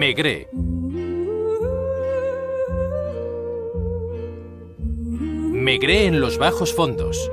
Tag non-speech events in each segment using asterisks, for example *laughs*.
Megre. Megre en los bajos fondos.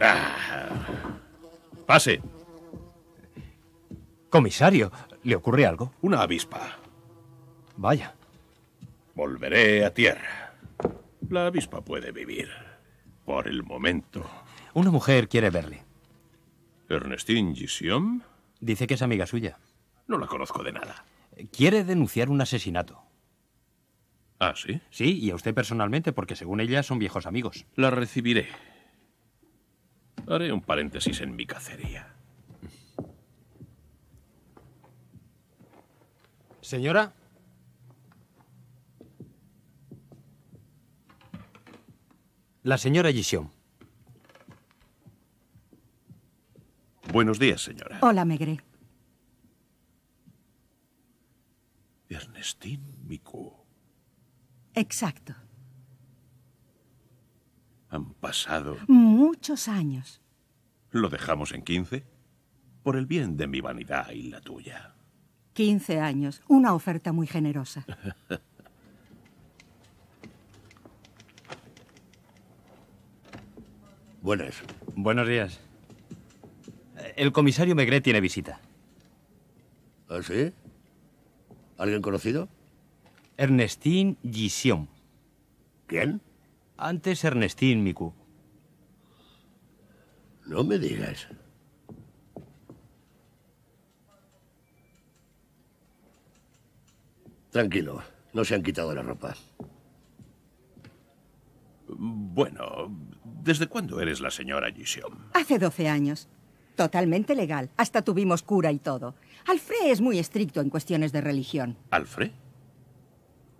Ah. Pase. Comisario, ¿le ocurre algo? Una avispa. Vaya. Volveré a tierra. La avispa puede vivir. Por el momento. Una mujer quiere verle. ¿Ernestine Gisiom? Dice que es amiga suya. No la conozco de nada. Quiere denunciar un asesinato. ¿Ah, sí? Sí, y a usted personalmente, porque según ella son viejos amigos. La recibiré. Haré un paréntesis en mi cacería. Señora. La señora Gishon. Buenos días, señora. Hola, Megre. Ernestine Mico. Exacto. Han pasado... Muchos años. ¿Lo dejamos en 15? Por el bien de mi vanidad y la tuya. 15 años, una oferta muy generosa. *laughs* Buenas. Buenos días. El comisario Megret tiene visita. ¿Ah, sí? ¿Alguien conocido? Ernestine Gision. ¿Quién? Antes Ernestín, Miku. No me digas. Tranquilo, no se han quitado la ropa. Bueno, ¿desde cuándo eres la señora Gisión? Hace 12 años. Totalmente legal. Hasta tuvimos cura y todo. Alfred es muy estricto en cuestiones de religión. ¿Alfred?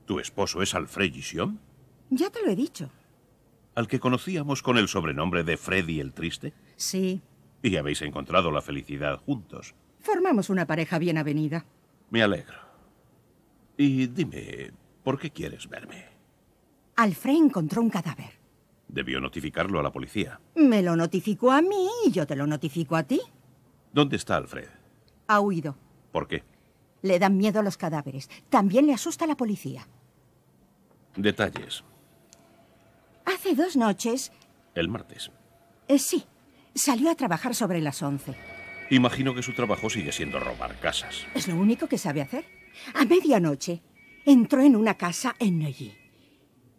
¿Tu esposo es Alfred Gisión. Ya te lo he dicho al que conocíamos con el sobrenombre de Freddy el Triste? Sí. Y habéis encontrado la felicidad juntos. Formamos una pareja bien avenida. Me alegro. Y dime, ¿por qué quieres verme? Alfred encontró un cadáver. Debió notificarlo a la policía. Me lo notificó a mí y yo te lo notifico a ti. ¿Dónde está Alfred? Ha huido. ¿Por qué? Le dan miedo a los cadáveres. También le asusta a la policía. Detalles. Hace dos noches. El martes. Eh, sí, salió a trabajar sobre las once. Imagino que su trabajo sigue siendo robar casas. Es lo único que sabe hacer. A medianoche entró en una casa en Neuilly.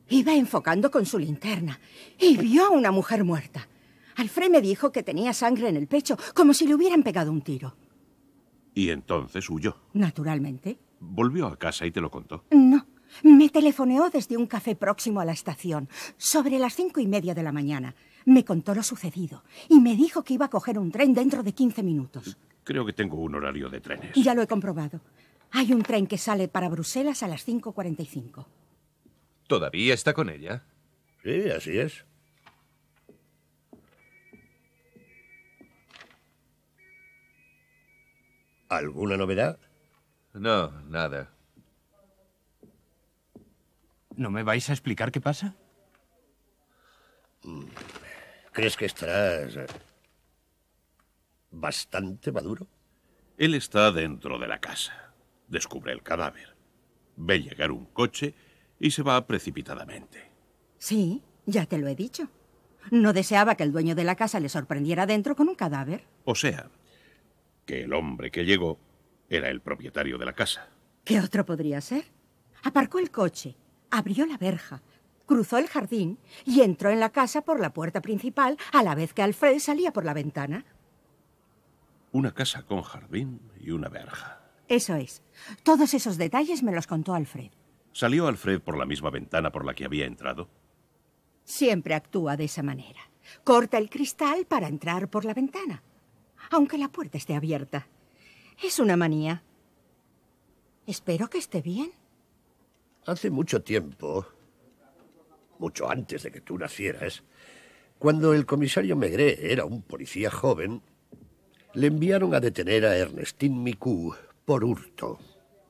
Iba enfocando con su linterna y vio a una mujer muerta. Alfred me dijo que tenía sangre en el pecho, como si le hubieran pegado un tiro. ¿Y entonces huyó? Naturalmente. ¿Volvió a casa y te lo contó? No. Me telefoneó desde un café próximo a la estación, sobre las cinco y media de la mañana. Me contó lo sucedido y me dijo que iba a coger un tren dentro de quince minutos. Creo que tengo un horario de trenes. Ya lo he comprobado. Hay un tren que sale para Bruselas a las cinco cuarenta y cinco. ¿Todavía está con ella? Sí, así es. ¿Alguna novedad? No, nada. ¿No me vais a explicar qué pasa? Mm. ¿Crees que estarás eh, bastante maduro? Él está dentro de la casa. Descubre el cadáver. Ve llegar un coche y se va precipitadamente. Sí, ya te lo he dicho. No deseaba que el dueño de la casa le sorprendiera dentro con un cadáver. O sea, que el hombre que llegó era el propietario de la casa. ¿Qué otro podría ser? Aparcó el coche, Abrió la verja, cruzó el jardín y entró en la casa por la puerta principal a la vez que Alfred salía por la ventana. Una casa con jardín y una verja. Eso es. Todos esos detalles me los contó Alfred. ¿Salió Alfred por la misma ventana por la que había entrado? Siempre actúa de esa manera. Corta el cristal para entrar por la ventana, aunque la puerta esté abierta. Es una manía. Espero que esté bien. Hace mucho tiempo, mucho antes de que tú nacieras, cuando el comisario Megré era un policía joven, le enviaron a detener a Ernestine Micou por hurto.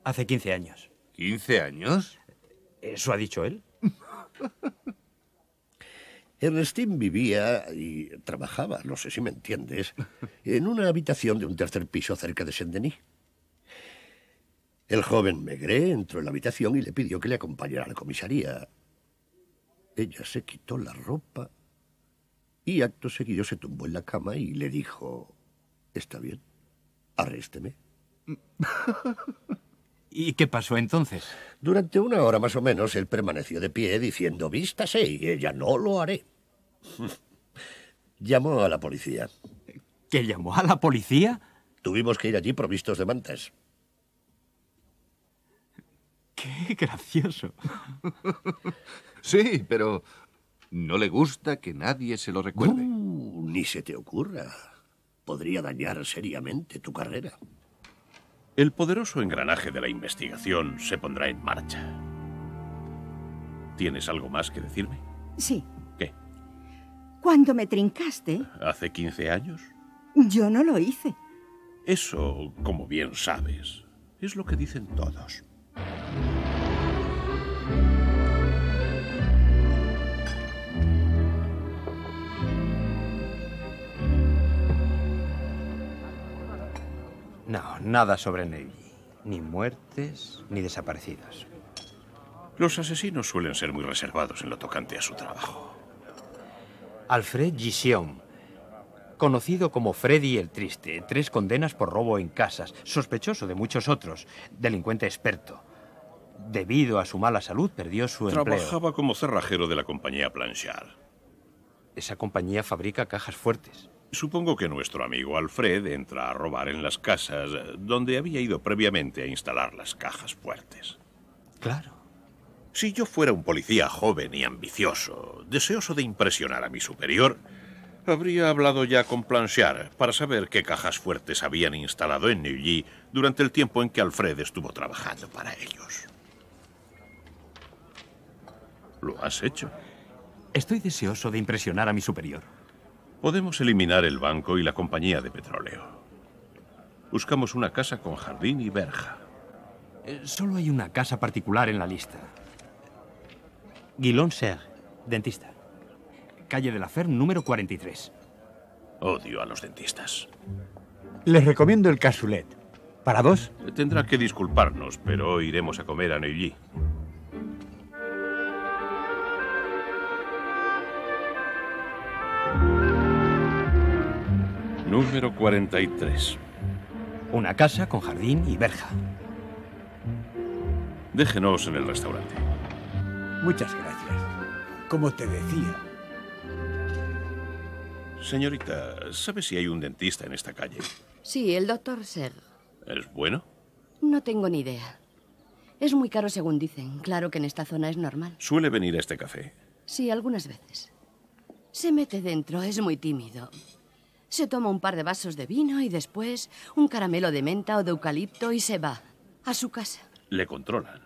Hace 15 años. ¿15 años? ¿Eso ha dicho él? *laughs* Ernestine vivía y trabajaba, no sé si me entiendes, en una habitación de un tercer piso cerca de Saint-Denis. El joven Megre entró en la habitación y le pidió que le acompañara a la comisaría. Ella se quitó la ropa y acto seguido se tumbó en la cama y le dijo, está bien, arrésteme. *laughs* ¿Y qué pasó entonces? Durante una hora más o menos él permaneció de pie diciendo, vístase y ella no lo haré. *laughs* llamó a la policía. ¿Que llamó a la policía? Tuvimos que ir allí provistos de mantas. *laughs* ¡Qué gracioso! Sí, pero no le gusta que nadie se lo recuerde. ni se te ocurra. Podría dañar seriamente tu carrera. El poderoso engranaje de la investigación se pondrá en marcha. ¿Tienes algo más que decirme? Sí. ¿Qué? Cuando me trincaste... ¿Hace 15 años? Yo no lo hice. Eso, como bien sabes, es lo que dicen todos. No, nada sobre Neville Ni muertes, ni desaparecidos. Los asesinos suelen ser muy reservados en lo tocante a su trabajo. Alfred Gision, conocido como Freddy el Triste, tres condenas por robo en casas, sospechoso de muchos otros, delincuente experto debido a su mala salud, perdió su empleo. Trabajaba como cerrajero de la compañía Planchard. Esa compañía fabrica cajas fuertes. Supongo que nuestro amigo Alfred entra a robar en las casas donde había ido previamente a instalar las cajas fuertes. Claro. Si yo fuera un policía joven y ambicioso, deseoso de impresionar a mi superior, habría hablado ya con Planchard para saber qué cajas fuertes habían instalado en Neuilly durante el tiempo en que Alfred estuvo trabajando para ellos. Lo has hecho. Estoy deseoso de impresionar a mi superior. Podemos eliminar el banco y la compañía de petróleo. Buscamos una casa con jardín y verja. Eh, solo hay una casa particular en la lista. Guillon Ser, dentista. Calle de la Fer, número 43. Odio a los dentistas. Les recomiendo el casulet. ¿Para dos? Tendrá que disculparnos, pero iremos a comer a Neuilly. Número 43. Una casa con jardín y verja. Déjenos en el restaurante. Muchas gracias. Como te decía. Señorita, ¿sabe si hay un dentista en esta calle? Sí, el doctor Ser. ¿Es bueno? No tengo ni idea. Es muy caro según dicen. Claro que en esta zona es normal. ¿Suele venir a este café? Sí, algunas veces. Se mete dentro, es muy tímido. Se toma un par de vasos de vino y después un caramelo de menta o de eucalipto y se va a su casa. ¿Le controlan?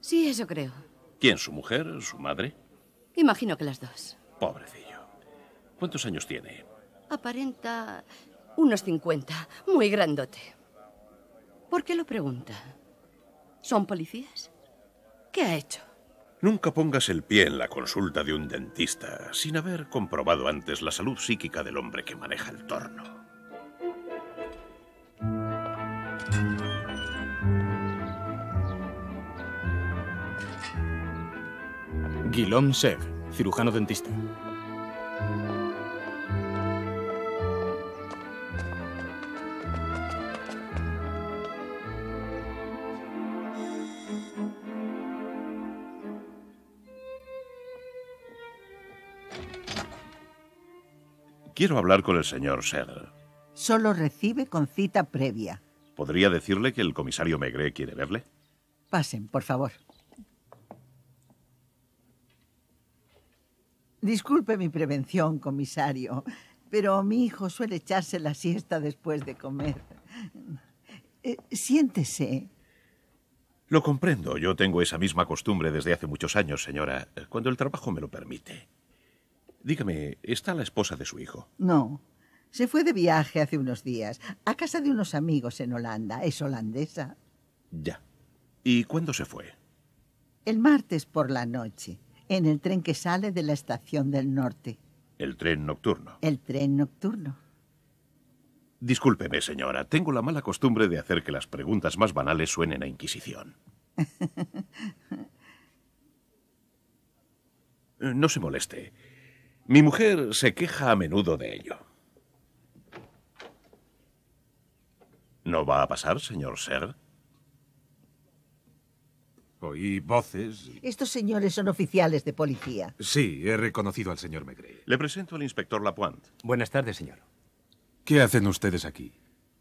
Sí, eso creo. ¿Quién? ¿Su mujer? ¿Su madre? Imagino que las dos. Pobrecillo. ¿Cuántos años tiene? Aparenta unos 50, muy grandote. ¿Por qué lo pregunta? ¿Son policías? ¿Qué ha hecho? Nunca pongas el pie en la consulta de un dentista sin haber comprobado antes la salud psíquica del hombre que maneja el torno. Guillaume Seb, cirujano dentista. Quiero hablar con el señor Ser. Solo recibe con cita previa. ¿Podría decirle que el comisario Megre quiere verle? Pasen, por favor. Disculpe mi prevención, comisario, pero mi hijo suele echarse la siesta después de comer. Eh, siéntese. Lo comprendo. Yo tengo esa misma costumbre desde hace muchos años, señora, cuando el trabajo me lo permite. Dígame, ¿está la esposa de su hijo? No. Se fue de viaje hace unos días, a casa de unos amigos en Holanda. Es holandesa. Ya. ¿Y cuándo se fue? El martes por la noche, en el tren que sale de la estación del norte. ¿El tren nocturno? El tren nocturno. Discúlpeme, señora, tengo la mala costumbre de hacer que las preguntas más banales suenen a Inquisición. *laughs* Eh, no se moleste. Mi mujer se queja a menudo de ello. ¿No va a pasar, señor Ser? Oí voces. Estos señores son oficiales de policía. Sí, he reconocido al señor Megre. Le presento al inspector Lapointe. Buenas tardes, señor. ¿Qué hacen ustedes aquí?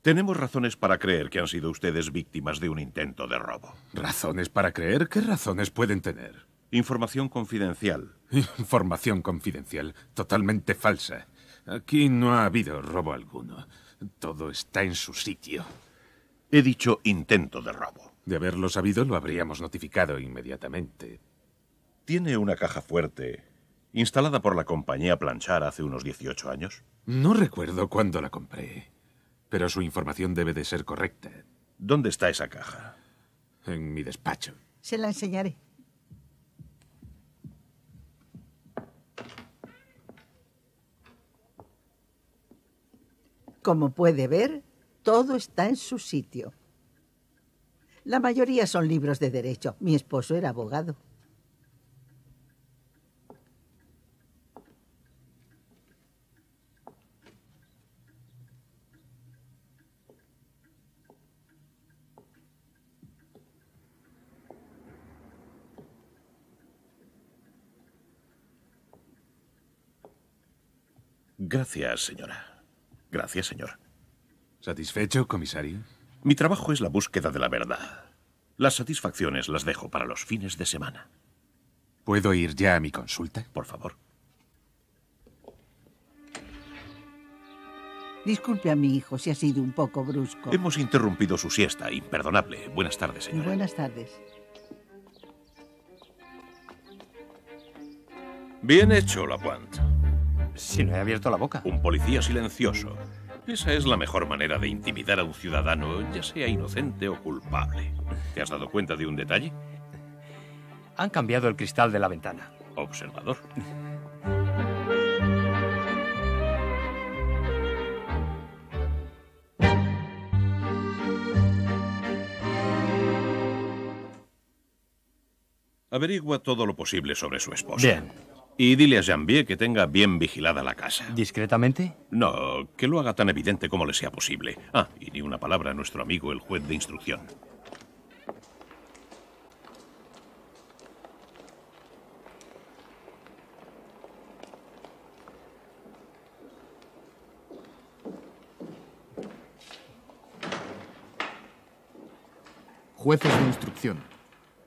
Tenemos razones para creer que han sido ustedes víctimas de un intento de robo. ¿Razones para creer? ¿Qué razones pueden tener? Información confidencial. Información confidencial, totalmente falsa. Aquí no ha habido robo alguno. Todo está en su sitio. He dicho intento de robo. De haberlo sabido, lo habríamos notificado inmediatamente. ¿Tiene una caja fuerte instalada por la compañía Planchar hace unos 18 años? No recuerdo cuándo la compré, pero su información debe de ser correcta. ¿Dónde está esa caja? En mi despacho. Se la enseñaré. Como puede ver, todo está en su sitio. La mayoría son libros de derecho. Mi esposo era abogado. Gracias, señora. Gracias, señor. ¿Satisfecho, comisario? Mi trabajo es la búsqueda de la verdad. Las satisfacciones las dejo para los fines de semana. ¿Puedo ir ya a mi consulta? Por favor. Disculpe a mi hijo si ha sido un poco brusco. Hemos interrumpido su siesta. Imperdonable. Buenas tardes, señor. Buenas tardes. Bien hecho, La Lapointe. Si no he abierto la boca. Un policía silencioso. Esa es la mejor manera de intimidar a un ciudadano, ya sea inocente o culpable. ¿Te has dado cuenta de un detalle? Han cambiado el cristal de la ventana. Observador. Averigua todo lo posible sobre su esposa. Bien. Y dile a Jambier que tenga bien vigilada la casa. ¿Discretamente? No, que lo haga tan evidente como le sea posible. Ah, y ni una palabra a nuestro amigo el juez de instrucción. Jueces de instrucción.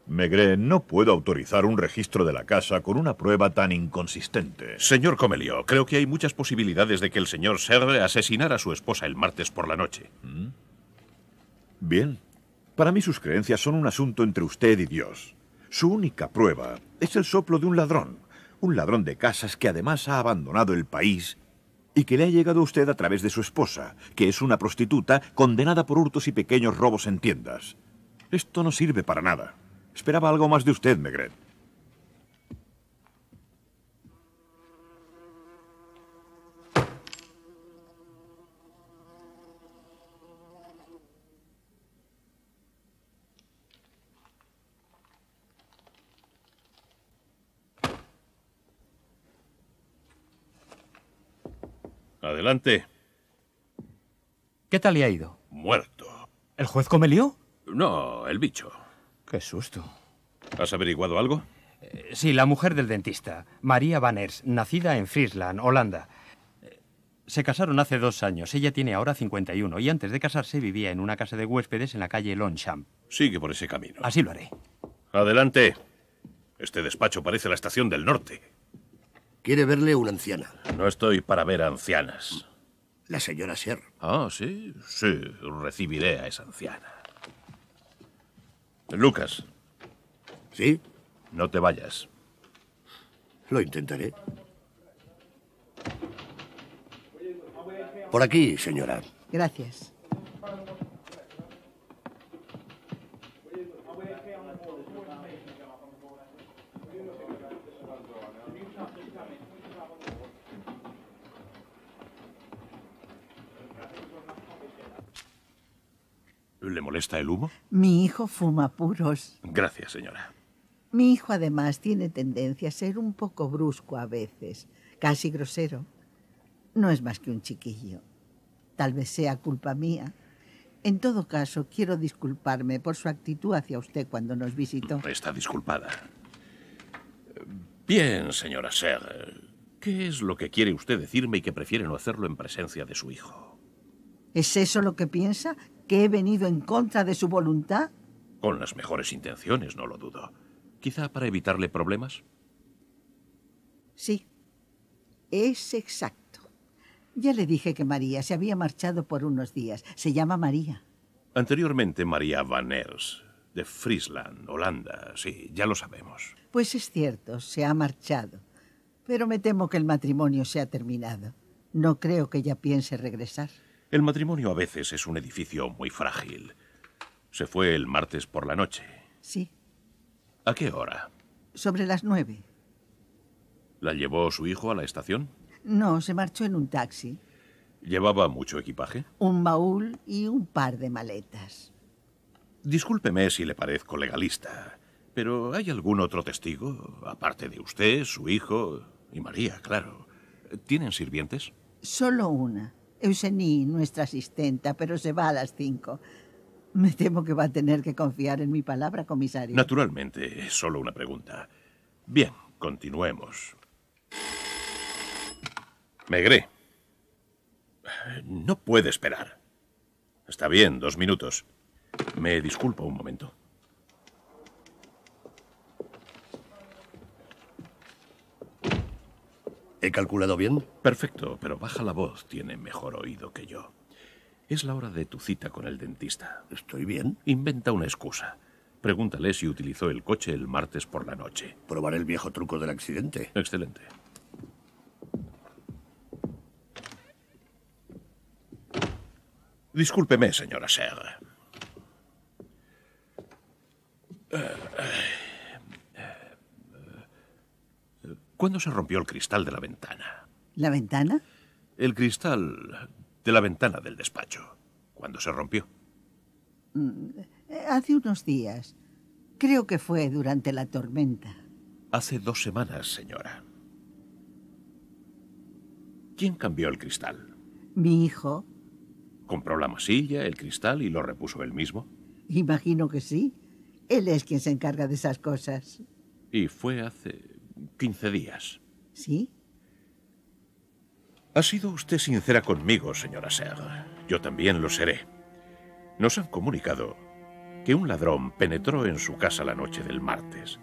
Megre, no puedo autorizar un registro de la casa con una prueba tan inconsistente. Señor Comelio, creo que hay muchas posibilidades de que el señor Serre asesinara a su esposa el martes por la noche. ¿Mm? Bien. Para mí sus creencias son un asunto entre usted y Dios. Su única prueba es el soplo de un ladrón, un ladrón de casas que además ha abandonado el país y que le ha llegado a usted a través de su esposa, que es una prostituta condenada por hurtos y pequeños robos en tiendas. Esto no sirve para nada. Esperaba algo más de usted, Megret. Adelante. ¿Qué tal le ha ido? Muerto. ¿El juez lío? No, el bicho. Qué susto. ¿Has averiguado algo? Eh, sí, la mujer del dentista, María Banners, nacida en Friesland, Holanda. Eh, se casaron hace dos años. Ella tiene ahora 51 y antes de casarse vivía en una casa de huéspedes en la calle Longchamp. Sigue por ese camino. Así lo haré. Adelante. Este despacho parece la estación del norte. Quiere verle una anciana. No estoy para ver a ancianas. La señora Sher. Ah, sí, sí. Recibiré a esa anciana. Lucas. ¿Sí? No te vayas. Lo intentaré. Por aquí, señora. Gracias. ¿Le molesta el humo? Mi hijo fuma puros. Gracias, señora. Mi hijo además tiene tendencia a ser un poco brusco a veces, casi grosero. No es más que un chiquillo. Tal vez sea culpa mía. En todo caso, quiero disculparme por su actitud hacia usted cuando nos visitó. Está disculpada. Bien, señora Ser, ¿qué es lo que quiere usted decirme y que prefiere no hacerlo en presencia de su hijo? ¿Es eso lo que piensa? ¿Que he venido en contra de su voluntad? Con las mejores intenciones, no lo dudo. Quizá para evitarle problemas. Sí, es exacto. Ya le dije que María se había marchado por unos días. Se llama María. Anteriormente María Van Ers, de Friesland, Holanda. Sí, ya lo sabemos. Pues es cierto, se ha marchado. Pero me temo que el matrimonio se ha terminado. No creo que ella piense regresar. El matrimonio a veces es un edificio muy frágil. Se fue el martes por la noche. Sí. ¿A qué hora? Sobre las nueve. ¿La llevó su hijo a la estación? No, se marchó en un taxi. ¿Llevaba mucho equipaje? Un baúl y un par de maletas. Discúlpeme si le parezco legalista, pero ¿hay algún otro testigo, aparte de usted, su hijo y María, claro? ¿Tienen sirvientes? Solo una. Eugenie, nuestra asistenta, pero se va a las cinco. Me temo que va a tener que confiar en mi palabra, comisario. Naturalmente, es solo una pregunta. Bien, continuemos. Megré. No puede esperar. Está bien, dos minutos. Me disculpo un momento. ¿He calculado bien? Perfecto, pero baja la voz. Tiene mejor oído que yo. Es la hora de tu cita con el dentista. ¿Estoy bien? Inventa una excusa. Pregúntale si utilizó el coche el martes por la noche. Probaré el viejo truco del accidente. Excelente. Discúlpeme, señora Serra. ¿Cuándo se rompió el cristal de la ventana? ¿La ventana? El cristal de la ventana del despacho. ¿Cuándo se rompió? Mm, eh, hace unos días. Creo que fue durante la tormenta. Hace dos semanas, señora. ¿Quién cambió el cristal? Mi hijo. ¿Compró la masilla, el cristal y lo repuso él mismo? Imagino que sí. Él es quien se encarga de esas cosas. Y fue hace 15 días. ¿Sí? Ha sido usted sincera conmigo, señora Ser. Yo también lo seré. Nos han comunicado que un ladrón penetró en su casa la noche del martes.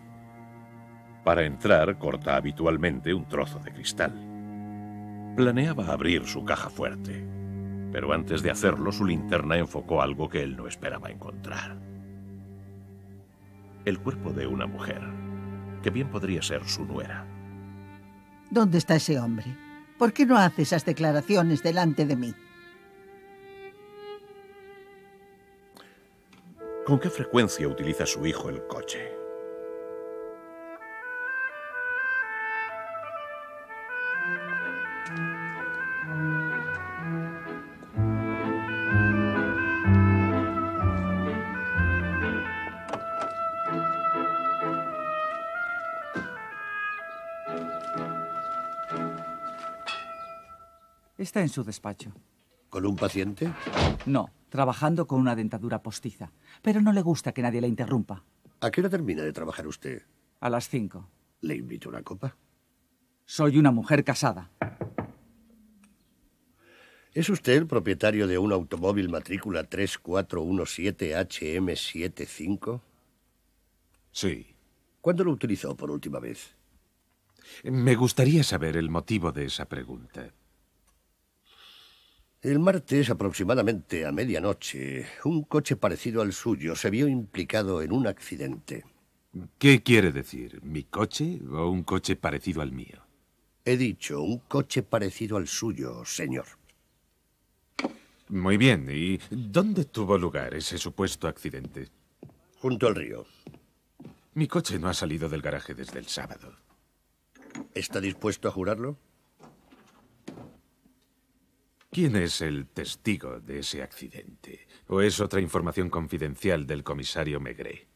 Para entrar corta habitualmente un trozo de cristal. Planeaba abrir su caja fuerte, pero antes de hacerlo su linterna enfocó algo que él no esperaba encontrar. El cuerpo de una mujer que bien podría ser su nuera. ¿Dónde está ese hombre? ¿Por qué no hace esas declaraciones delante de mí? ¿Con qué frecuencia utiliza su hijo el coche? Está en su despacho. ¿Con un paciente? No, trabajando con una dentadura postiza. Pero no le gusta que nadie la interrumpa. ¿A qué hora termina de trabajar usted? A las cinco. ¿Le invito una copa? Soy una mujer casada. ¿Es usted el propietario de un automóvil matrícula 3417HM75? Sí. ¿Cuándo lo utilizó por última vez? Me gustaría saber el motivo de esa pregunta. El martes, aproximadamente a medianoche, un coche parecido al suyo se vio implicado en un accidente. ¿Qué quiere decir? ¿Mi coche o un coche parecido al mío? He dicho, un coche parecido al suyo, señor. Muy bien, ¿y dónde tuvo lugar ese supuesto accidente? Junto al río. Mi coche no ha salido del garaje desde el sábado. ¿Está dispuesto a jurarlo? ¿Quién es el testigo de ese accidente? ¿O es otra información confidencial del comisario Megre?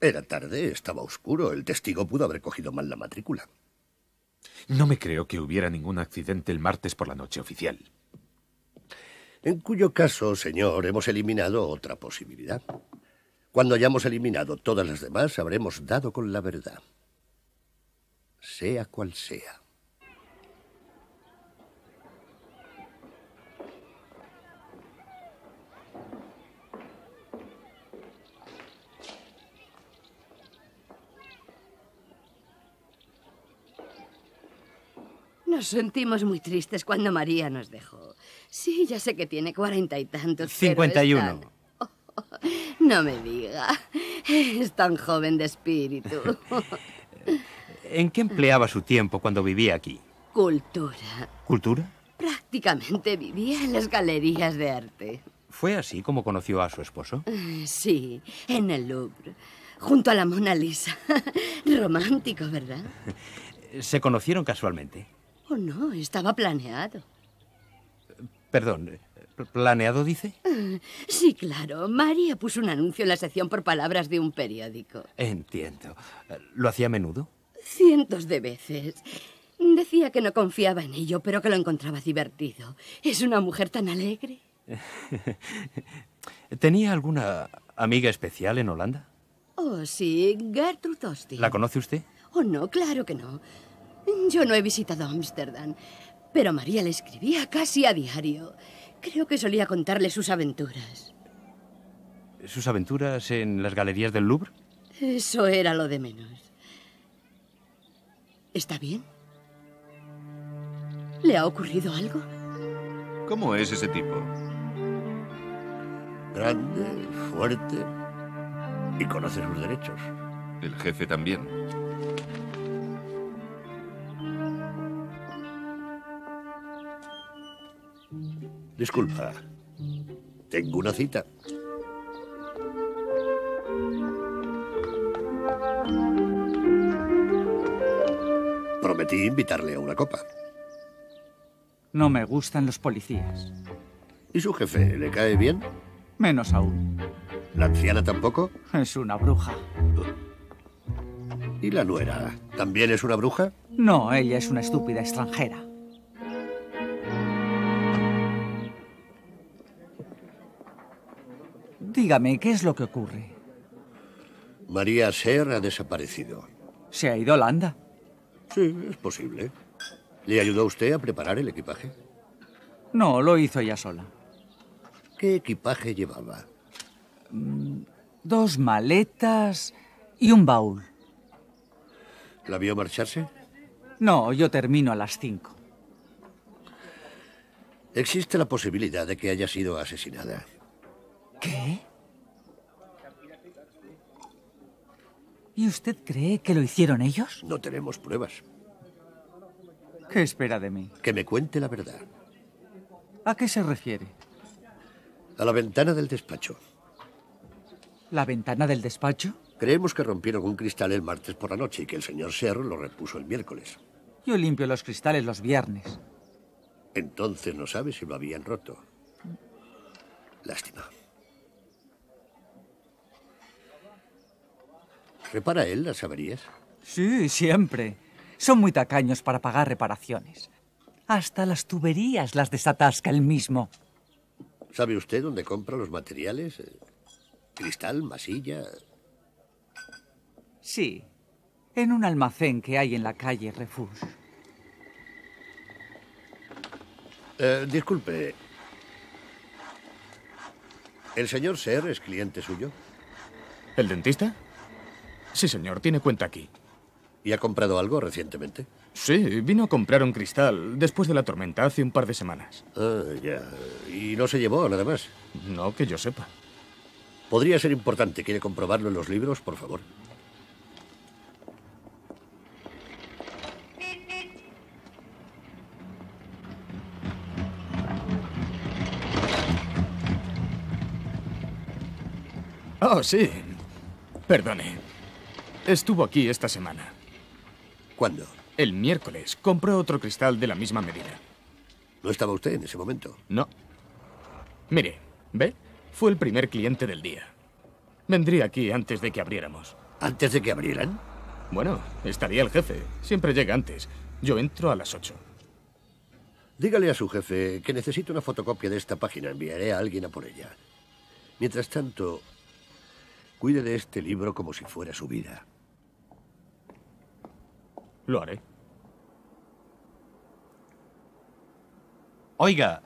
Era tarde, estaba oscuro. El testigo pudo haber cogido mal la matrícula. No me creo que hubiera ningún accidente el martes por la noche oficial. En cuyo caso, señor, hemos eliminado otra posibilidad. Cuando hayamos eliminado todas las demás, habremos dado con la verdad. Sea cual sea. Nos sentimos muy tristes cuando María nos dejó. Sí, ya sé que tiene cuarenta y tantos. Cincuenta y uno. *laughs* No me diga. Es tan joven de espíritu. *laughs* ¿En qué empleaba su tiempo cuando vivía aquí? Cultura. ¿Cultura? Prácticamente vivía en las galerías de arte. ¿Fue así como conoció a su esposo? Eh, sí, en el Louvre, junto a la Mona Lisa. *laughs* Romántico, ¿verdad? ¿Se conocieron casualmente? Oh, no, estaba planeado. Perdón, ¿planeado dice? *laughs* Sí, claro. María puso un anuncio en la sección por palabras de un periódico. Entiendo. ¿Lo hacía a menudo? Cientos de veces. Decía que no confiaba en ello, pero que lo encontraba divertido. Es una mujer tan alegre. *laughs* ¿Tenía alguna amiga especial en Holanda? Oh, sí, Gertrude Austin. ¿La conoce usted? Oh, no, claro que no. Yo no he visitado Ámsterdam, pero María le escribía casi a diario. Creo que solía contarle sus aventuras. ¿Sus aventuras en las galerías del Louvre? Eso era lo de menos. ¿Está bien? ¿Le ha ocurrido algo? ¿Cómo es ese tipo? Grande, fuerte y conoce sus derechos. El jefe también. Disculpa. Tengo una cita. Prometí invitarle a una copa. No me gustan los policías. ¿Y su jefe le cae bien? Menos aún. ¿La anciana tampoco? Es una bruja. ¿Y la nuera? ¿También es una bruja? No, ella es una estúpida extranjera. Dígame, ¿qué es lo que ocurre? María Ser ha desaparecido. ¿Se ha ido a Holanda? Sí, es posible. ¿Le ayudó usted a preparar el equipaje? No, lo hizo ella sola. ¿Qué equipaje llevaba? Mm, dos maletas y un baúl. ¿La vio marcharse? No, yo termino a las cinco. Existe la posibilidad de que haya sido asesinada. ¿Qué? ¿Y usted cree que lo hicieron ellos? No tenemos pruebas. ¿Qué espera de mí? Que me cuente la verdad. ¿A qué se refiere? A la ventana del despacho. ¿La ventana del despacho? Creemos que rompieron un cristal el martes por la noche y que el señor Serro lo repuso el miércoles. Yo limpio los cristales los viernes. Entonces no sabe si lo habían roto. Lástima. ¿Repara él las averías? Sí, siempre. Son muy tacaños para pagar reparaciones. Hasta las tuberías las desatasca él mismo. ¿Sabe usted dónde compra los materiales? Eh, ¿Cristal, masilla? Sí, en un almacén que hay en la calle Refuge. Eh, disculpe. ¿El señor Ser es cliente suyo? ¿El dentista? Sí, señor, tiene cuenta aquí. ¿Y ha comprado algo recientemente? Sí, vino a comprar un cristal después de la tormenta hace un par de semanas. Ah, ya. ¿Y no se llevó nada más? No, que yo sepa. Podría ser importante. ¿Quiere comprobarlo en los libros, por favor? Ah, sí. Perdone. Estuvo aquí esta semana. ¿Cuándo? El miércoles. Compró otro cristal de la misma medida. ¿No estaba usted en ese momento? No. Mire, ¿ve? Fue el primer cliente del día. Vendría aquí antes de que abriéramos. ¿Antes de que abrieran? Bueno, estaría el jefe. Siempre llega antes. Yo entro a las ocho. Dígale a su jefe que necesito una fotocopia de esta página. Enviaré a alguien a por ella. Mientras tanto, cuide de este libro como si fuera su vida. Lo haré. Oiga,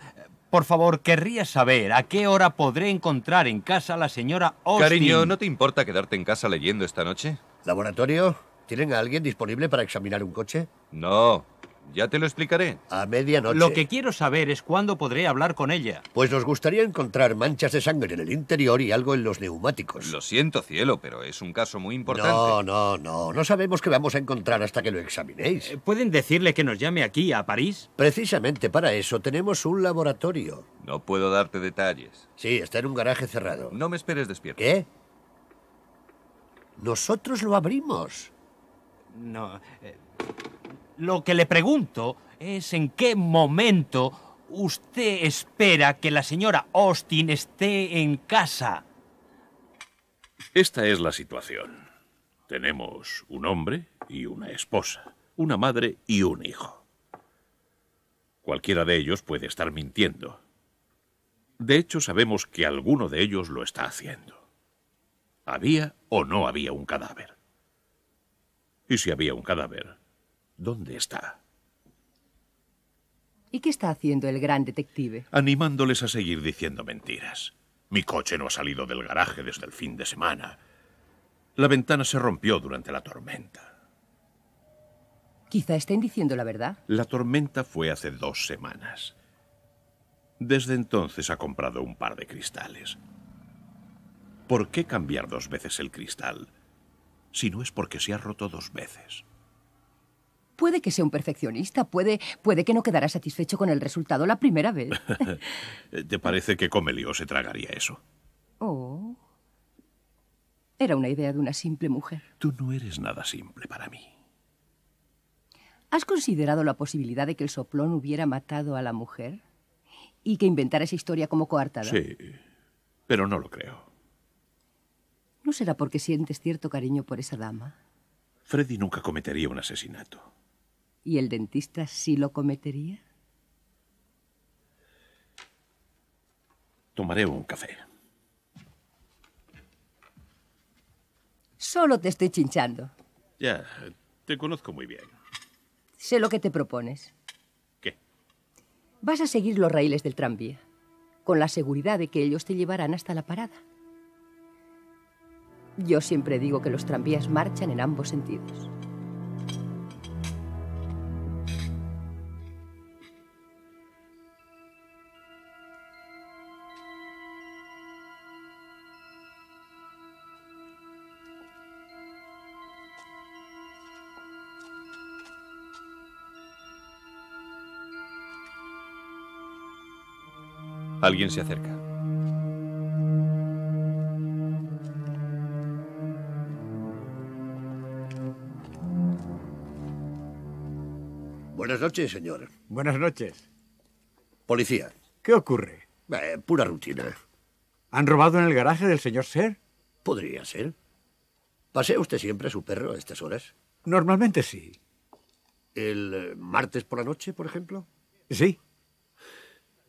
por favor, querría saber a qué hora podré encontrar en casa a la señora Austin. Cariño, ¿no te importa quedarte en casa leyendo esta noche? ¿Laboratorio? ¿Tienen a alguien disponible para examinar un coche? No, ya te lo explicaré. A medianoche. Lo que quiero saber es cuándo podré hablar con ella. Pues nos gustaría encontrar manchas de sangre en el interior y algo en los neumáticos. Lo siento, cielo, pero es un caso muy importante. No, no, no. No sabemos qué vamos a encontrar hasta que lo examinéis. Eh, ¿Pueden decirle que nos llame aquí, a París? Precisamente para eso tenemos un laboratorio. No puedo darte detalles. Sí, está en un garaje cerrado. No me esperes despierto. ¿Qué? Nosotros lo abrimos. No. Eh, lo que le pregunto es en qué momento usted espera que la señora Austin esté en casa. Esta es la situación. Tenemos un hombre y una esposa, una madre y un hijo. Cualquiera de ellos puede estar mintiendo. De hecho, sabemos que alguno de ellos lo está haciendo. ¿Había o no había un cadáver? Y si había un cadáver, dónde está. ¿Y qué está haciendo el gran detective? Animándoles a seguir diciendo mentiras. Mi coche no ha salido del garaje desde el fin de semana. La ventana se rompió durante la tormenta. Quizá estén diciendo la verdad. La tormenta fue hace dos semanas. Desde entonces ha comprado un par de cristales. ¿Por qué cambiar dos veces el cristal si no es porque se ha roto dos veces? Puede que sea un perfeccionista, puede, puede que no quedara satisfecho con el resultado la primera vez. *laughs* ¿Te parece que Comelio se tragaría eso? Oh. Era una idea de una simple mujer. Tú no eres nada simple para mí. ¿Has considerado la posibilidad de que el soplón hubiera matado a la mujer? ¿Y que inventara esa historia como coartada? Sí, pero no lo creo. ¿No será porque sientes cierto cariño por esa dama? Freddy nunca cometería un asesinato. ¿Y el dentista sí lo cometería? Tomaré un café. Solo te estoy chinchando. Ya, te conozco muy bien. Sé lo que te propones. ¿Qué? Vas a seguir los raíles del tranvía, con la seguridad de que ellos te llevarán hasta la parada. Yo siempre digo que los tranvías marchan en ambos sentidos. Alguien se acerca. Buenas noches, señor. Buenas noches. Policía. ¿Qué ocurre? Eh, pura rutina. ¿Han robado en el garaje del señor Ser? Podría ser. ¿Pasea usted siempre a su perro a estas horas? Normalmente sí. ¿El martes por la noche, por ejemplo? Sí.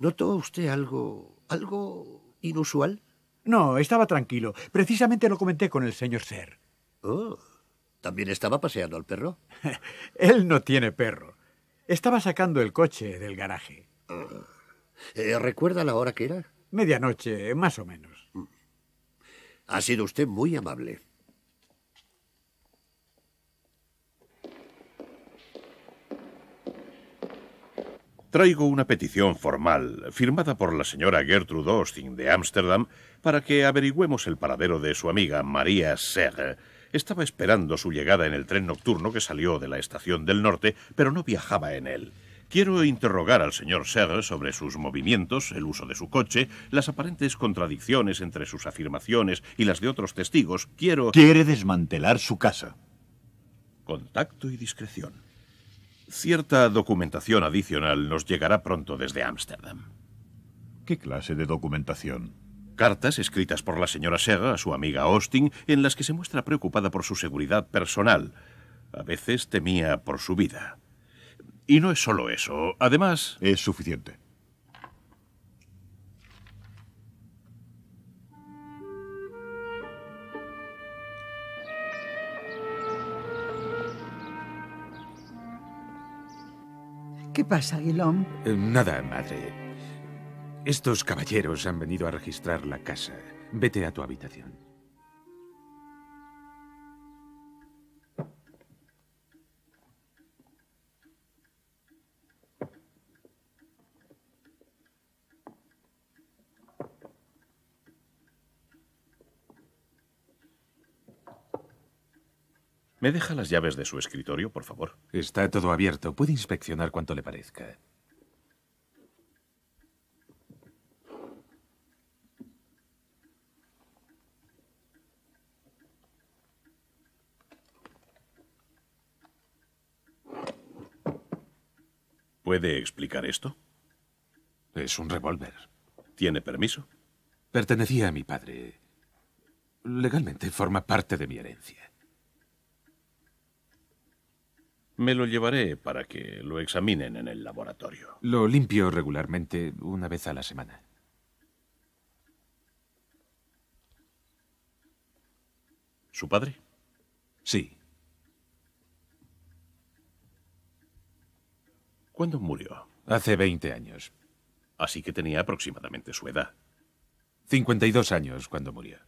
¿Notó usted algo, algo inusual? No, estaba tranquilo. Precisamente lo comenté con el señor Ser. Oh, ¿también estaba paseando al perro? *laughs* Él no tiene perro. Estaba sacando el coche del garaje. Ah, eh, ¿Recuerda la hora que era? Medianoche, más o menos. Mm. Ha sido usted muy amable. traigo una petición formal, firmada por la señora Gertrude Austin de Ámsterdam, para que averigüemos el paradero de su amiga María Serre. Estaba esperando su llegada en el tren nocturno que salió de la estación del norte, pero no viajaba en él. Quiero interrogar al señor Serre sobre sus movimientos, el uso de su coche, las aparentes contradicciones entre sus afirmaciones y las de otros testigos. Quiero... Quiere desmantelar su casa. Contacto y discreción. Cierta documentación adicional nos llegará pronto desde Ámsterdam. ¿Qué clase de documentación? Cartas escritas por la señora Serra a su amiga Austin en las que se muestra preocupada por su seguridad personal. A veces temía por su vida. Y no es solo eso, además... Es suficiente. ¿Qué pasa, Guilón? Eh, nada, madre. Estos caballeros han venido a registrar la casa. Vete a tu habitación. ¿Me deja las llaves de su escritorio, por favor? Está todo abierto. Puede inspeccionar cuanto le parezca. ¿Puede explicar esto? Es un revólver. ¿Tiene permiso? Pertenecía a mi padre. Legalmente forma parte de mi herencia. Me lo llevaré para que lo examinen en el laboratorio. Lo limpio regularmente una vez a la semana. ¿Su padre? Sí. ¿Cuándo murió? Hace 20 años. Así que tenía aproximadamente su edad. 52 años cuando murió.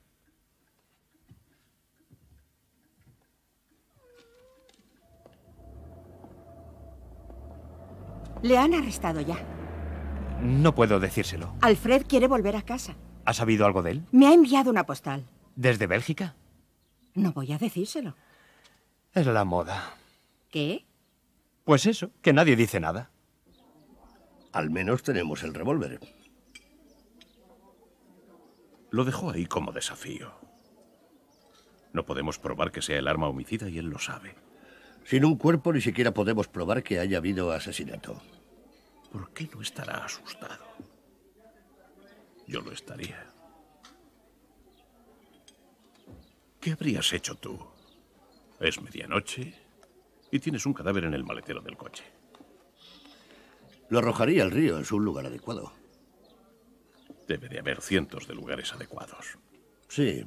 Le han arrestado ya. No puedo decírselo. Alfred quiere volver a casa. ¿Ha sabido algo de él? Me ha enviado una postal. ¿Desde Bélgica? No voy a decírselo. Es la moda. ¿Qué? Pues eso, que nadie dice nada. Al menos tenemos el revólver. Lo dejó ahí como desafío. No podemos probar que sea el arma homicida y él lo sabe. Sin un cuerpo ni siquiera podemos probar que haya habido asesinato. ¿Por qué no estará asustado? Yo lo estaría. ¿Qué habrías hecho tú? Es medianoche y tienes un cadáver en el maletero del coche. Lo arrojaría al río, es un lugar adecuado. Debe de haber cientos de lugares adecuados. Sí.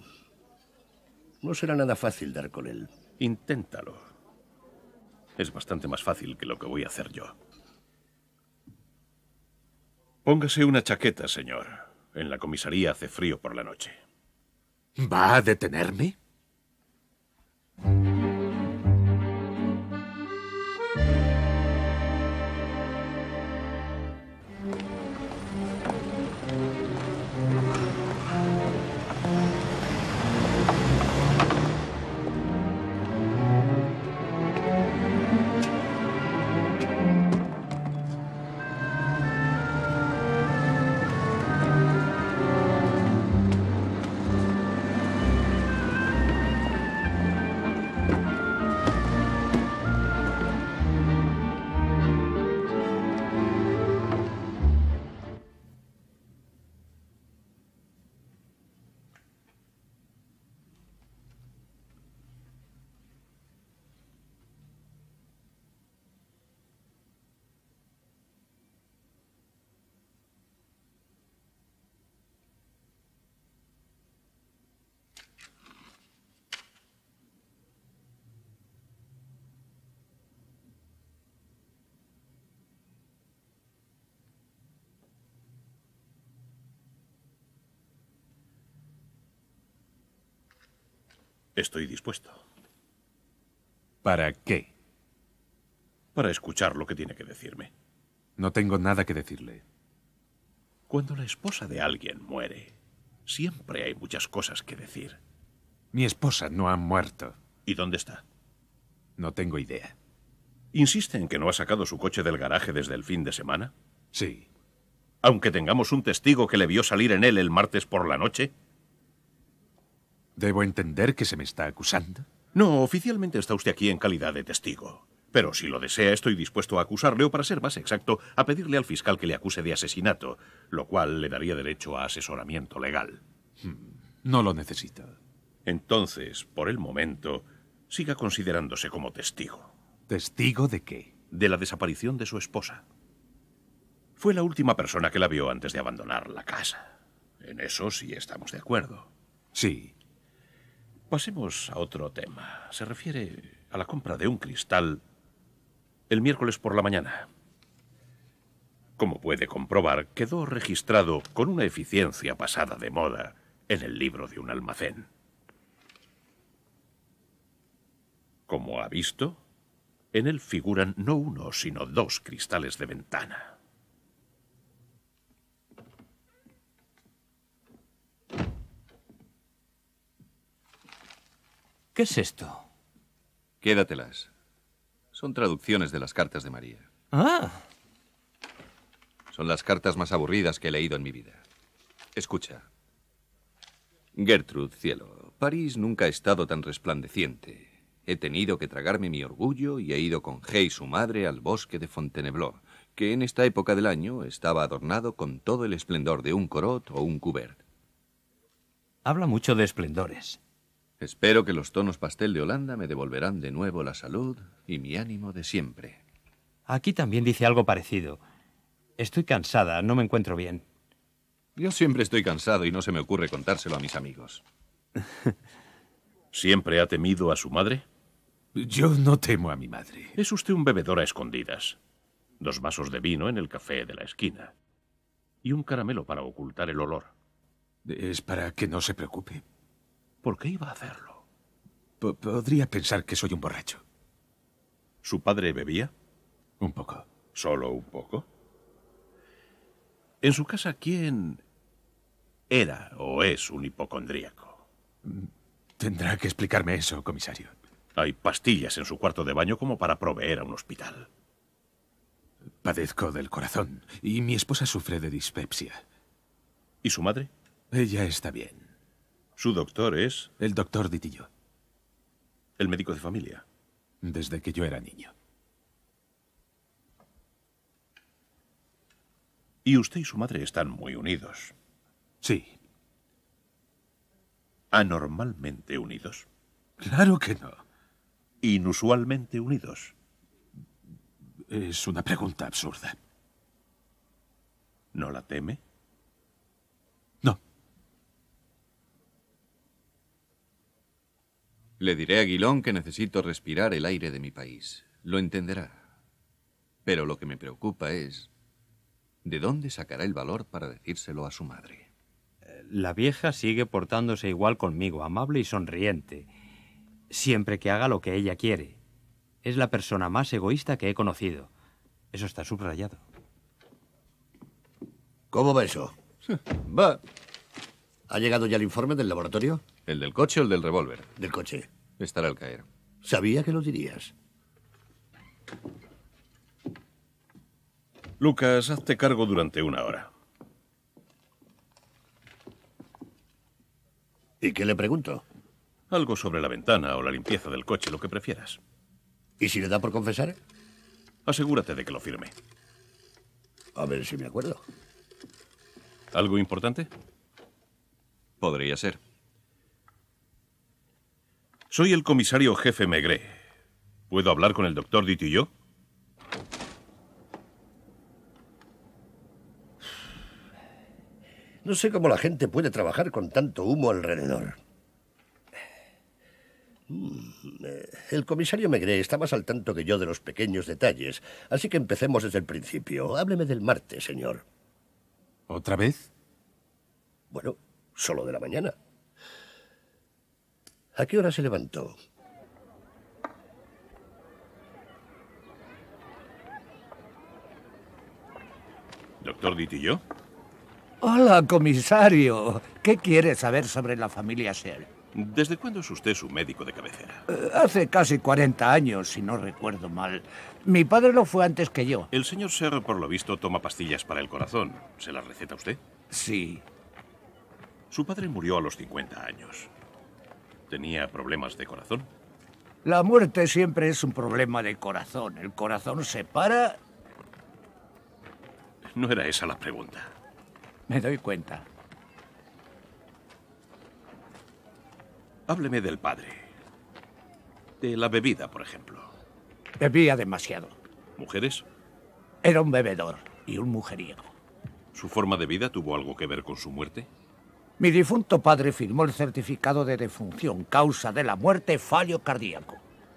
No será nada fácil dar con él. Inténtalo. Es bastante más fácil que lo que voy a hacer yo. Póngase una chaqueta, señor. En la comisaría hace frío por la noche. ¿Va a detenerme? Estoy dispuesto. ¿Para qué? Para escuchar lo que tiene que decirme. No tengo nada que decirle. Cuando la esposa de alguien muere, siempre hay muchas cosas que decir. Mi esposa no ha muerto. ¿Y dónde está? No tengo idea. ¿Insiste en que no ha sacado su coche del garaje desde el fin de semana? Sí. ¿Aunque tengamos un testigo que le vio salir en él el martes por la noche? ¿Debo entender que se me está acusando? No, oficialmente está usted aquí en calidad de testigo. Pero si lo desea, estoy dispuesto a acusarle o, para ser más exacto, a pedirle al fiscal que le acuse de asesinato, lo cual le daría derecho a asesoramiento legal. Hmm, no lo necesita. Entonces, por el momento, siga considerándose como testigo. ¿Testigo de qué? De la desaparición de su esposa. Fue la última persona que la vio antes de abandonar la casa. En eso sí estamos de acuerdo. Sí, Pasemos a otro tema. Se refiere a la compra de un cristal el miércoles por la mañana. Como puede comprobar, quedó registrado con una eficiencia pasada de moda en el libro de un almacén. Como ha visto, en él figuran no uno, sino dos cristales de ventana. ¿Qué es esto? Quédatelas. Son traducciones de las cartas de María. Ah. Son las cartas más aburridas que he leído en mi vida. Escucha. Gertrude, cielo, París nunca ha estado tan resplandeciente. He tenido que tragarme mi orgullo y he ido con G y su madre al bosque de Fontainebleau, que en esta época del año estaba adornado con todo el esplendor de un corot o un cubert. Habla mucho de esplendores. Espero que los tonos pastel de Holanda me devolverán de nuevo la salud y mi ánimo de siempre. Aquí también dice algo parecido. Estoy cansada, no me encuentro bien. Yo siempre estoy cansado y no se me ocurre contárselo a mis amigos. *laughs* ¿Siempre ha temido a su madre? Yo no temo a mi madre. Es usted un bebedor a escondidas. Dos vasos de vino en el café de la esquina. Y un caramelo para ocultar el olor. Es para que no se preocupe. ¿Por qué iba a hacerlo? podría pensar que soy un borracho. ¿Su padre bebía? Un poco. ¿Solo un poco? En su casa, ¿quién era o es un hipocondríaco? Tendrá que explicarme eso, comisario. Hay pastillas en su cuarto de baño como para proveer a un hospital. Padezco del corazón y mi esposa sufre de dispepsia. ¿Y su madre? Ella está bien. Su doctor es... El doctor Ditillo. El médico de familia. Desde que yo era niño. Y usted y su madre están muy unidos. Sí. ¿Anormalmente unidos? Claro que no. ¿Inusualmente unidos? Es una pregunta absurda. ¿No la teme? Le diré a Guilón que necesito respirar el aire de mi país. Lo entenderá. Pero lo que me preocupa es... ¿De dónde sacará el valor para decírselo a su madre? La vieja sigue portándose igual conmigo, amable y sonriente, siempre que haga lo que ella quiere. Es la persona más egoísta que he conocido. Eso está subrayado. ¿Cómo va eso? *laughs* Va. ¿Ha llegado ya el informe del laboratorio? ¿El del coche o el del revólver? Del coche. Estará al caer. Sabía que lo dirías. Lucas, hazte cargo durante una hora. ¿Y qué le pregunto? Algo sobre la ventana o la limpieza del coche, lo que prefieras. ¿Y si le da por confesar? Asegúrate de que lo firme. A ver si me acuerdo. ¿Algo importante? Podría ser. Soy el comisario jefe Megre. ¿Puedo hablar con el doctor yo? No sé cómo la gente puede trabajar con tanto humo alrededor. Mm, eh, el comisario Megre está más al tanto que yo de los pequeños detalles, así que empecemos desde el principio. Hábleme del martes, señor. ¿Otra vez? Bueno, solo de la mañana. ¿A qué hora se levantó? ¿Doctor Ditillo? Hola, comisario. ¿Qué quiere saber sobre la familia Ser? ¿Desde cuándo es usted su médico de cabecera? Eh, hace casi 40 años, si no recuerdo mal. Mi padre lo fue antes que yo. El señor Ser, por lo visto, toma pastillas para el corazón. ¿Se las receta usted? Sí. Su padre murió a los 50 años. ¿Tenía problemas de corazón? La muerte siempre es un problema de corazón. El corazón se para... No era esa la pregunta. Me doy cuenta. Hábleme del padre. De la bebida, por ejemplo. Bebía demasiado. ¿Mujeres? Era un bebedor y un mujeriego. ¿Su forma de vida tuvo algo que ver con su muerte? Mi difunto padre firmó el certificado de defunción, causa de la muerte, fallo cardíaco.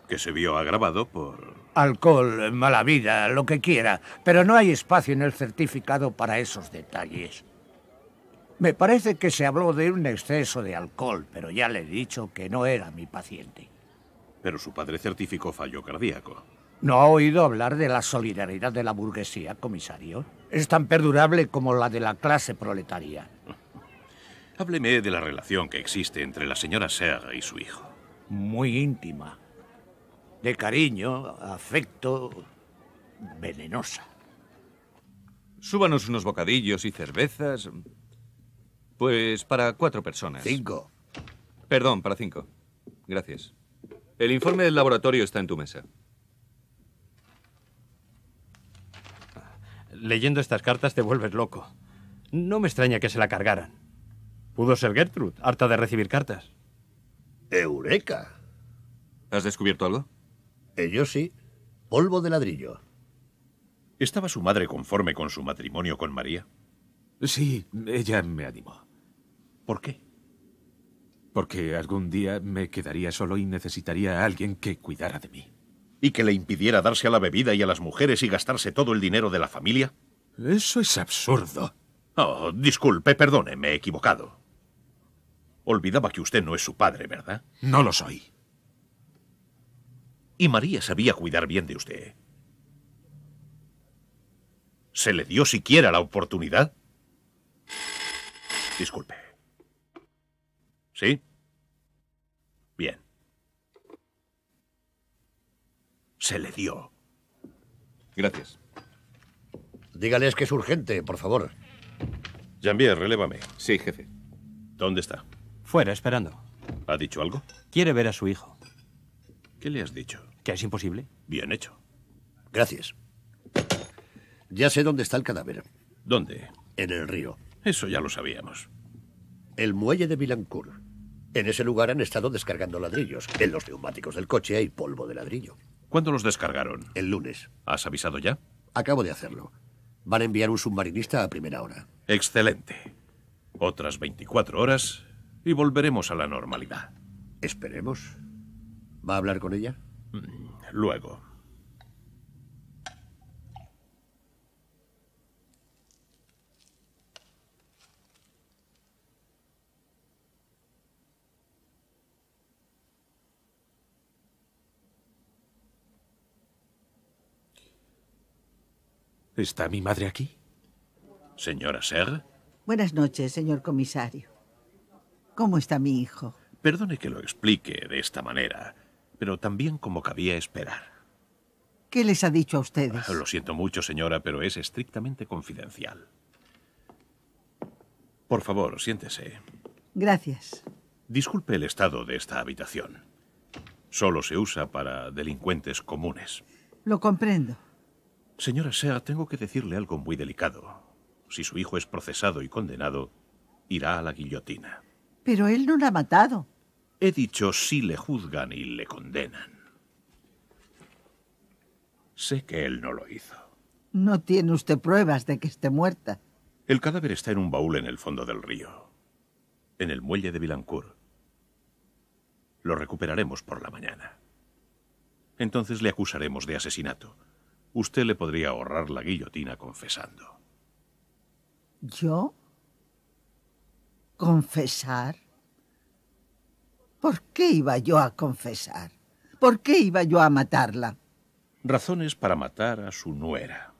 Que se vio agravado por... Alcohol, mala vida, lo que quiera, pero no hay espacio en el certificado para esos detalles. Me parece que se habló de un exceso de alcohol, pero ya le he dicho que no era mi paciente. Pero su padre certificó fallo cardíaco. ¿No ha oído hablar de la solidaridad de la burguesía, comisario? Es tan perdurable como la de la clase proletaria. Hábleme de la relación que existe entre la señora Serre y su hijo. Muy íntima. De cariño, afecto, venenosa. Súbanos unos bocadillos y cervezas. Pues para cuatro personas. Cinco. Perdón, para cinco. Gracias. El informe del laboratorio está en tu mesa. Leyendo estas cartas te vuelves loco. No me extraña que se la cargaran. Pudo ser Gertrude, harta de recibir cartas. ¡Eureka! ¿Has descubierto algo? Ellos sí. Polvo de ladrillo. ¿Estaba su madre conforme con su matrimonio con María? Sí, ella me animó. ¿Por qué? Porque algún día me quedaría solo y necesitaría a alguien que cuidara de mí. ¿Y que le impidiera darse a la bebida y a las mujeres y gastarse todo el dinero de la familia? Eso es absurdo. Oh, disculpe, perdone, me he equivocado. Olvidaba que usted no es su padre, ¿verdad? No lo soy. Y María sabía cuidar bien de usted. ¿Se le dio siquiera la oportunidad? Disculpe. ¿Sí? Bien. Se le dio. Gracias. Dígales que es urgente, por favor. jean Jean-Pierre, relévame. Sí, jefe. ¿Dónde está? Fuera, esperando. ¿Ha dicho algo? Quiere ver a su hijo. ¿Qué le has dicho? Que es imposible. Bien hecho. Gracias. Ya sé dónde está el cadáver. ¿Dónde? En el río. Eso ya lo sabíamos. El muelle de Vilancourt. En ese lugar han estado descargando ladrillos. En los neumáticos del coche hay polvo de ladrillo. ¿Cuándo los descargaron? El lunes. ¿Has avisado ya? Acabo de hacerlo. Van a enviar un submarinista a primera hora. Excelente. Otras 24 horas y volveremos a la normalidad. Esperemos. ¿Va a hablar con ella? Mm, luego. ¿Está mi madre aquí? Señora Ser? Buenas noches, señor comisario. ¿Cómo está mi hijo? Perdone que lo explique de esta manera, pero también como cabía esperar. ¿Qué les ha dicho a ustedes? Ah, lo siento mucho, señora, pero es estrictamente confidencial. Por favor, siéntese. Gracias. Disculpe el estado de esta habitación. Solo se usa para delincuentes comunes. Lo comprendo. Señora Sea, tengo que decirle algo muy delicado. Si su hijo es procesado y condenado, irá a la guillotina. Pero él no la ha matado. He dicho si le juzgan y le condenan. Sé que él no lo hizo. No tiene usted pruebas de que esté muerta. El cadáver está en un baúl en el fondo del río, en el muelle de Vilancourt. Lo recuperaremos por la mañana. Entonces le acusaremos de asesinato. Usted le podría ahorrar la guillotina confesando. ¿Yo? ¿Confesar? ¿Por qué iba yo a confesar? ¿Por qué iba yo a matarla? Razones para matar a su nuera.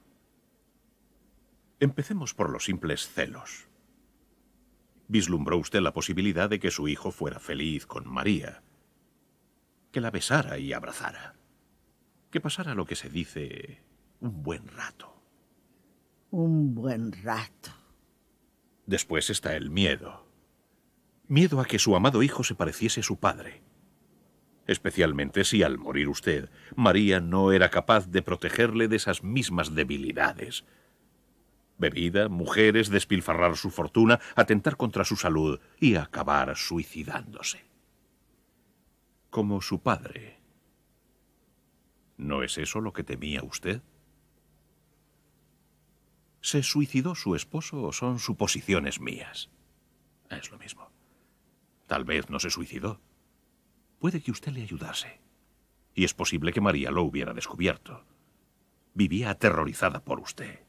Empecemos por los simples celos. Vislumbró usted la posibilidad de que su hijo fuera feliz con María, que la besara y abrazara, que pasara lo que se dice un buen rato. Un buen rato. Después está el miedo miedo a que su amado hijo se pareciese a su padre. Especialmente si al morir usted, María no era capaz de protegerle de esas mismas debilidades. Bebida, mujeres, despilfarrar su fortuna, atentar contra su salud y acabar suicidándose. Como su padre. ¿No es eso lo que temía usted? ¿Se suicidó su esposo o son suposiciones mías? Es lo mismo. Tal vez no se suicidó. Puede que usted le ayudase. Y es posible que María lo hubiera descubierto. Vivía aterrorizada por usted.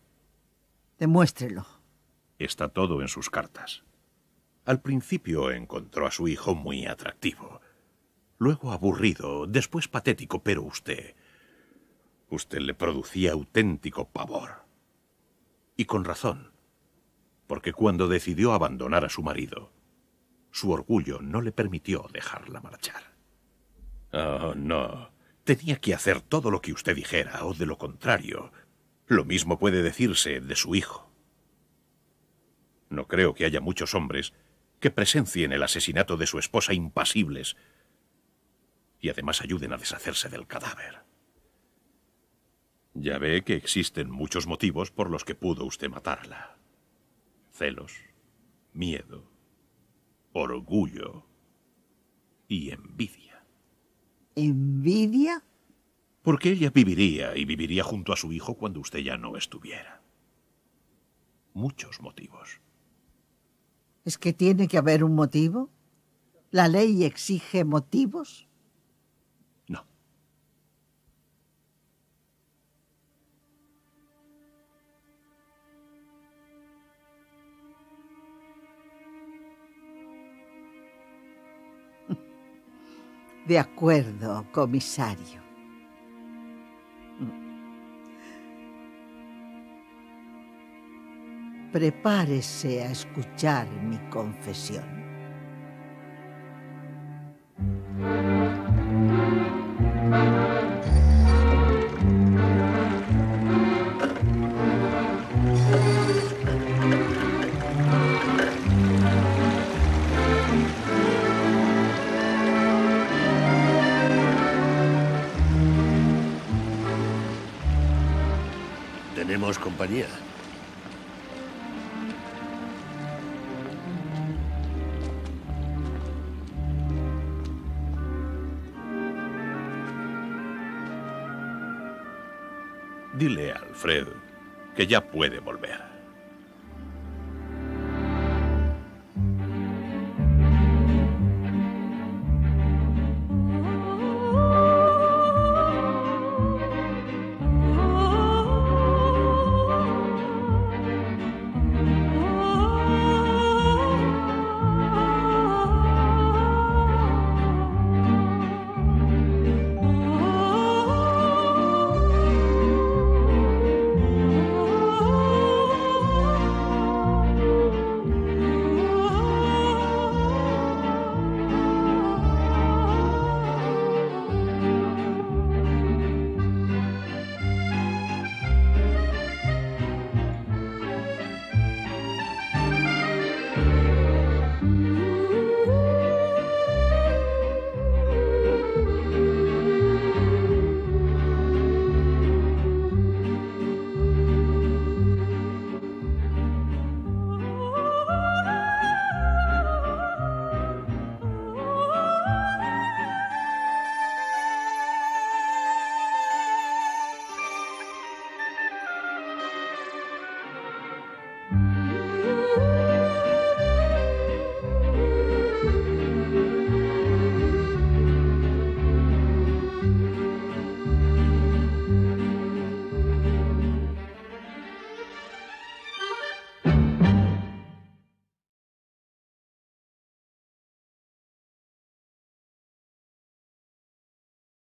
Demuéstrelo. Está todo en sus cartas. Al principio encontró a su hijo muy atractivo. Luego aburrido, después patético, pero usted... Usted le producía auténtico pavor. Y con razón. Porque cuando decidió abandonar a su marido, su orgullo no le permitió dejarla marchar. Oh, no. Tenía que hacer todo lo que usted dijera, o de lo contrario, lo mismo puede decirse de su hijo. No creo que haya muchos hombres que presencien el asesinato de su esposa impasibles y además ayuden a deshacerse del cadáver. Ya ve que existen muchos motivos por los que pudo usted matarla. Celos, miedo, orgullo y envidia. ¿Envidia? Porque ella viviría y viviría junto a su hijo cuando usted ya no estuviera. Muchos motivos. ¿Es que tiene que haber un motivo? ¿La ley exige motivos? De acuerdo, comisario. Prepárese a escuchar mi confesión. compañía. Dile a Alfred que ya puede volver.